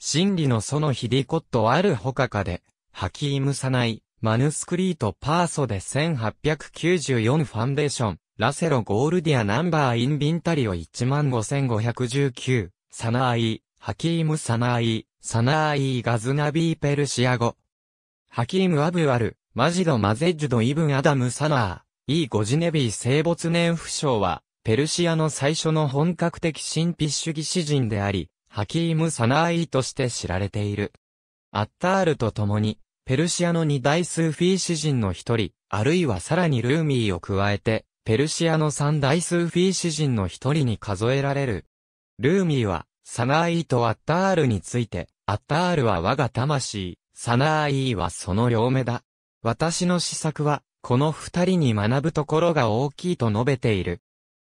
真理のそのヒディコットあるほかかで、ハキームサナイ、マヌスクリートパーソで1894ファンデーション、ラセロゴールディアナンバーインビンタリオ15519、サナーイ、ハキームサナーイ、サナーイガズナビーペルシア語。ハキームアブアル、マジドマゼッジュドイブンアダムサナー、イーゴジネビー生没年不詳は、ペルシアの最初の本格的神秘主義詩人であり、ハキーム・サナーイとして知られている。アッタールと共に、ペルシアの二大スーフィー詩人の一人、あるいはさらにルーミーを加えて、ペルシアの三大スーフィー詩人の一人に数えられる。ルーミーは、サナーイとアッタールについて、アッタールは我が魂、サナーイはその両目だ。私の思索は、この二人に学ぶところが大きいと述べている。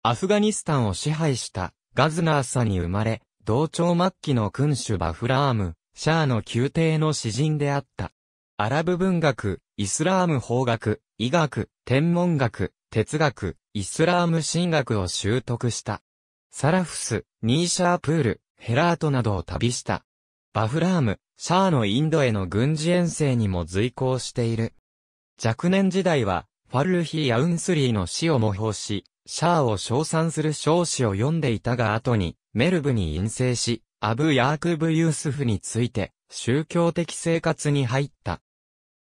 アフガニスタンを支配したガズナーサに生まれ、同朝末期の君主バフラーム、シャーの宮廷の詩人であった。アラブ文学、イスラーム法学、医学、天文学、哲学、イスラーム神学を習得した。サラフス、ニーシャープール、ヘラートなどを旅した。バフラーム、シャーのインドへの軍事遠征にも随行している。若年時代は、ファルヒ・ヤウンスリーの死を模倣し、シャーを称賛する小詩を読んでいたが後に、メルブに陰性し、アブ・ヤークブ・ユースフについて、宗教的生活に入った。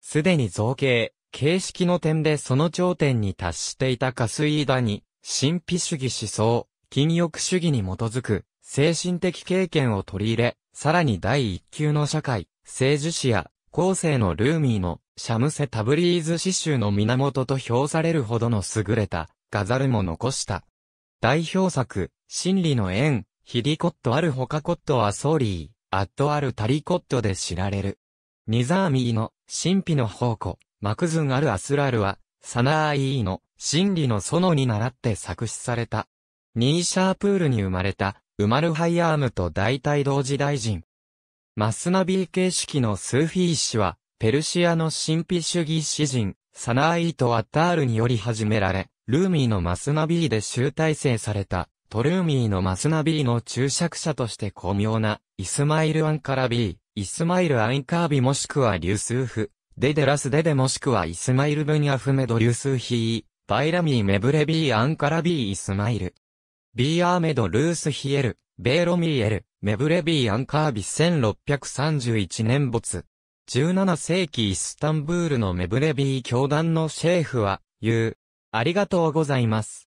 すでに造形、形式の点でその頂点に達していたカスイーダに、神秘主義思想、禁欲主義に基づく、精神的経験を取り入れ、さらに第一級の社会、政治史や、後世のルーミーの、シャムセ・タブリーズ詩集の源と評されるほどの優れた、ガザルも残した。代表作、真理の縁、ヒリコットアルホカコットはソーリー、アットアルタリコットで知られる。ニザーミーの、神秘の宝庫、マクズンアルアスラルは、サナーイーの、真理の園に倣って作詞された。ニーシャープールに生まれた、ウマルハイアームと大体同時大臣。マスナビー形式のスーフィー氏は、ペルシアの神秘主義詩人、サナーイーとアッタールにより始められ、ルーミーのマスナビーで集大成された、トルーミーのマスナビーの注釈者として巧妙な、イスマイル・アンカラビー、イスマイル・アインカービもしくはリュスーフ、デデラスデデもしくはイスマイル・ブニアフメド・リュスーヒー、バイラミー・メブレビー・アンカラビー・イスマイル。ビーアーメド・ルース・ヒエル、ベーロミーエル、メブレビー・アンカービ1631年没。17世紀イスタンブールのメブレビー教団のシェーフは、言う。ありがとうございます。